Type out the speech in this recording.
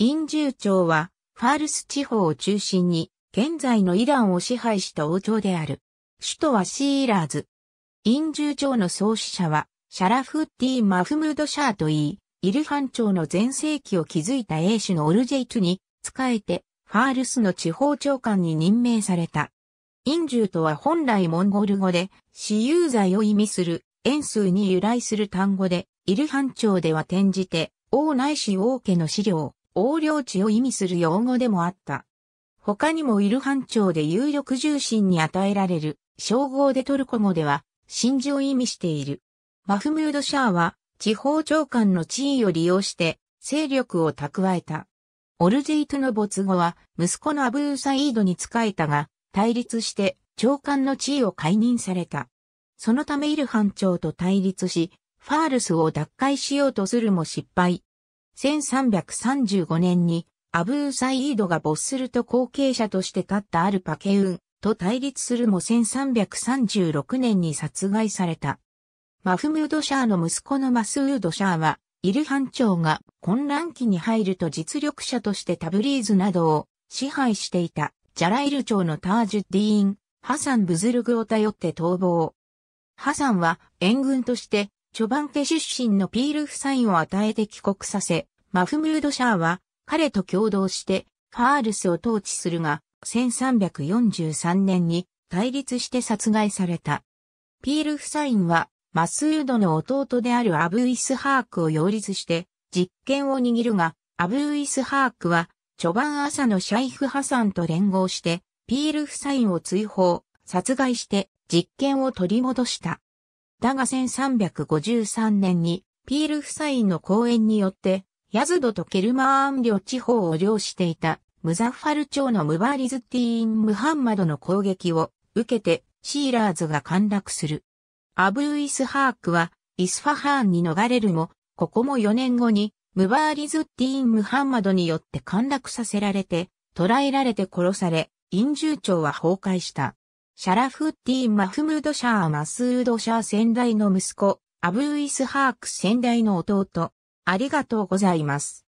陰獣朝は、ファールス地方を中心に、現在のイランを支配した王朝である。首都はシーラーズ。陰獣朝の創始者は、シャラフッディ・マフムード・シャーといい、イルファン朝の前世紀を築いた英主のオルジェイトに、仕えて、ファールスの地方長官に任命された。陰獣とは本来モンゴル語で、私有罪を意味する、円数に由来する単語で、イルハン朝では転じて、王内氏王家の資料、横領地を意味する用語でもあった。他にもイルハン朝で有力重心に与えられる称号でトルコ語では真珠を意味している。マフムード・シャーは地方長官の地位を利用して勢力を蓄えた。オルジイトの没後は息子のアブーサイードに仕えたが対立して長官の地位を解任された。そのためイルハン朝と対立し、ファールスを奪回しようとするも失敗。1335年にアブーサイードがボッスルと後継者として立ったアルパケウンと対立するも1336年に殺害された。マフムード・シャーの息子のマスウード・シャーは、イルハン朝が混乱期に入ると実力者としてタブリーズなどを支配していたジャライル朝のタージュディーン、ハサン・ブズルグを頼って逃亡。ハサンは援軍としてチョバンテ出身のピール夫妻を与えて帰国させ、マフムード・シャーは彼と共同してファールスを統治するが、1343年に対立して殺害された。ピール夫妻はマスードの弟であるアブイスハークを擁立して実権を握るが、アブイスハークは、バン朝のシャイフ・ハサンと連合して、ピール夫妻を追放、殺害して実権を取り戻した。だが1353年にピール夫妻の講演によって、ヤズドとケルマーン領地方を領していたムザファル朝のムバーリズティーン・ムハンマドの攻撃を受けてシーラーズが陥落する。アブー・イスハークはイスファハーンに逃れるも、ここも4年後にムバーリズティーン・ムハンマドによって陥落させられて、捕らえられて殺され、陰獣庁は崩壊した。シャラフッディ・マフムード・シャー・マスード・シャー先代の息子、アブーイスハーク先代の弟。ありがとうございます。